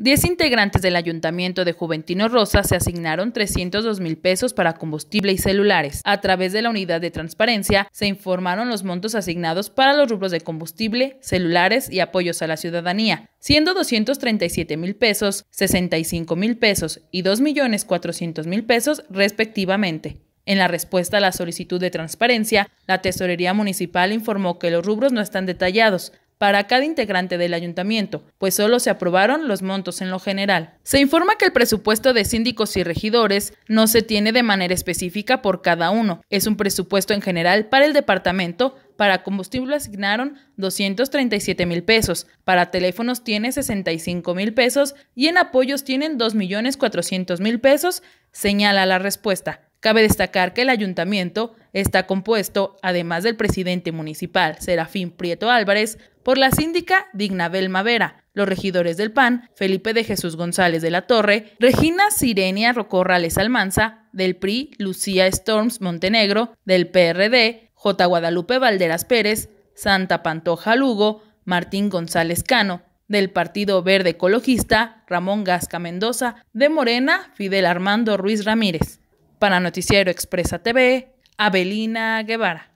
Diez integrantes del Ayuntamiento de Juventino Rosa se asignaron 302 mil pesos para combustible y celulares. A través de la unidad de transparencia se informaron los montos asignados para los rubros de combustible, celulares y apoyos a la ciudadanía, siendo 237 mil pesos, 65 mil pesos y 2 millones 400 mil pesos respectivamente. En la respuesta a la solicitud de transparencia, la Tesorería Municipal informó que los rubros no están detallados, para cada integrante del ayuntamiento, pues solo se aprobaron los montos en lo general. Se informa que el presupuesto de síndicos y regidores no se tiene de manera específica por cada uno, es un presupuesto en general para el departamento. Para combustible asignaron 237 mil pesos, para teléfonos tiene 65 mil pesos y en apoyos tienen 2 millones 400 mil pesos, señala la respuesta. Cabe destacar que el ayuntamiento está compuesto, además del presidente municipal Serafín Prieto Álvarez, por la síndica Dignabel Mavera, los regidores del PAN, Felipe de Jesús González de la Torre, Regina Sirenia Rocorrales Almanza, del PRI, Lucía Storms Montenegro, del PRD, J. Guadalupe Valderas Pérez, Santa Pantoja Lugo, Martín González Cano, del Partido Verde Ecologista, Ramón Gasca Mendoza, de Morena, Fidel Armando Ruiz Ramírez para Noticiero Expresa TV, Abelina Guevara.